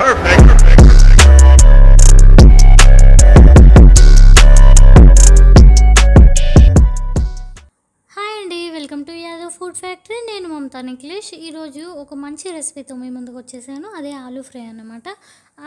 Perfect. Welcome to Yadav food factory నేను మమతా నిక్లేష్ ఈరోజు ఒక మంచి రెసిపీతో మీ ముందుకు వచ్చేసాను అదే ఆలూ ఫ్రై అనమాట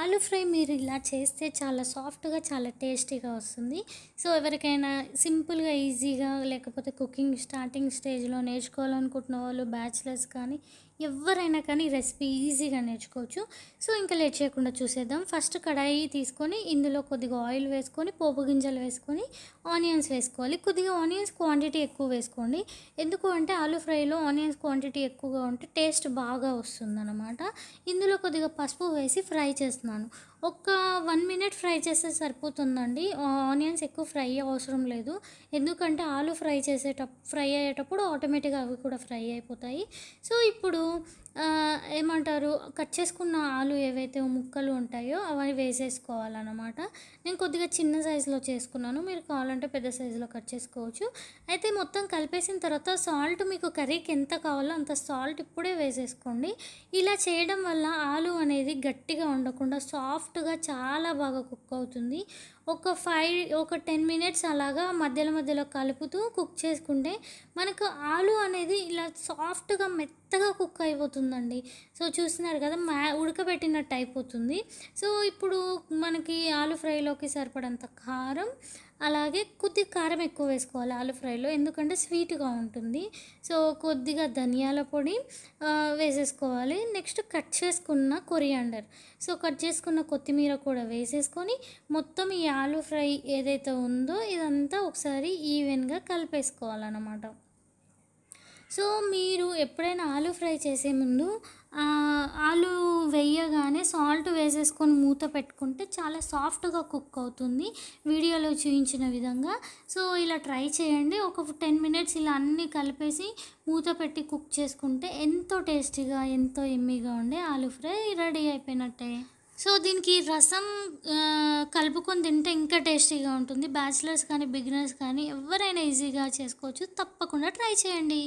ఆలూ ఫ్రై మీరు ఇలా చేస్తే చాలా సాఫ్ట్గా చాలా టేస్టీగా వస్తుంది సో ఎవరికైనా సింపుల్గా ఈజీగా లేకపోతే కుకింగ్ స్టార్టింగ్ స్టేజ్లో నేర్చుకోవాలనుకుంటున్న వాళ్ళు బ్యాచిలర్స్ కానీ ఎవరైనా కానీ రెసిపీ ఈజీగా నేర్చుకోవచ్చు సో ఇంకా లేట్ చేయకుండా చూసేద్దాం ఫస్ట్ కడాయి తీసుకొని ఇందులో కొద్దిగా ఆయిల్ వేసుకొని పోపు గింజలు వేసుకొని ఆనియన్స్ వేసుకోవాలి కొద్దిగా ఆనియన్స్ క్వాంటిటీ ఎక్కువ వేసుకోండి ఎందుకు అంటే ఆలూ ఫ్రైలో ఆనియన్స్ క్వాంటిటీ ఎక్కువగా ఉంటే టేస్ట్ బాగా అనమాట ఇందులో కొద్దిగా పసుపు వేసి ఫ్రై చేస్తున్నాను ఒక వన్ మినిట్ ఫ్రై చేస్తే సరిపోతుందండి ఆనియన్స్ ఎక్కువ ఫ్రై అవసరం లేదు ఎందుకంటే ఆలు ఫ్రై చేసేటప్పుడు ఫ్రై అయ్యేటప్పుడు ఆటోమేటిక్గా అవి కూడా ఫ్రై అయిపోతాయి సో ఇప్పుడు ఏమంటారు కట్ చేసుకున్న ఆలు ఏవైతే ముక్కలు ఉంటాయో అవన్నీ వేసేసుకోవాలన్నమాట నేను కొద్దిగా చిన్న సైజులో చేసుకున్నాను మీరు కావాలంటే పెద్ద సైజులో కట్ చేసుకోవచ్చు అయితే మొత్తం కలిపేసిన తర్వాత సాల్ట్ మీకు కర్రీకి ఎంత కావాలో అంత సాల్ట్ ఇప్పుడే వేసేసుకోండి ఇలా చేయడం వల్ల ఆలు అనేది గట్టిగా ఉండకుండా సాఫ్ట్గా చాలా బాగా కుక్ అవుతుంది ఒక ఫైవ్ ఒక టెన్ మినిట్స్ అలాగా మధ్యలో మధ్యలో కలుపుతూ కుక్ చేసుకుంటే మనకు ఆలు అనేది ఇలా సాఫ్ట్గా మెత్త మెత్తగా కుక్ అయిపోతుందండి సో చూస్తున్నారు కదా మా ఉడకబెట్టినట్టు అయిపోతుంది సో ఇప్పుడు మనకి ఆలు ఫ్రైలోకి సరిపడంత కారం అలాగే కొద్దిగా కారం ఎక్కువ వేసుకోవాలి ఆలు ఫ్రైలో ఎందుకంటే స్వీట్గా ఉంటుంది సో కొద్దిగా ధనియాల పొడి వేసేసుకోవాలి నెక్స్ట్ కట్ చేసుకున్న కొరియాండర్ సో కట్ చేసుకున్న కొత్తిమీర కూడా వేసేసుకొని మొత్తం ఈ ఆలు ఫ్రై ఏదైతే ఉందో ఇదంతా ఒకసారి ఈవెన్గా కలిపేసుకోవాలన్నమాట సో మీరు ఎప్పుడైనా ఆలు ఫ్రై చేసే ముందు ఆలు వేయగానే సాల్ట్ వేసేసుకొని మూత పెట్టుకుంటే చాలా సాఫ్ట్గా కుక్ అవుతుంది వీడియోలో చూపించిన విధంగా సో ఇలా ట్రై చేయండి ఒక టెన్ మినిట్స్ ఇలా అన్నీ కలిపేసి మూత పెట్టి కుక్ చేసుకుంటే ఎంతో టేస్టీగా ఎంతో ఎమ్మీగా ఉండే ఆలు ఫ్రై రెడీ అయిపోయినట్టే సో దీనికి రసం కలుపుకొని తింటే ఇంకా టేస్టీగా ఉంటుంది బ్యాచిలర్స్ కానీ బిగినర్స్ కానీ ఎవరైనా ఈజీగా చేసుకోవచ్చు తప్పకుండా ట్రై చేయండి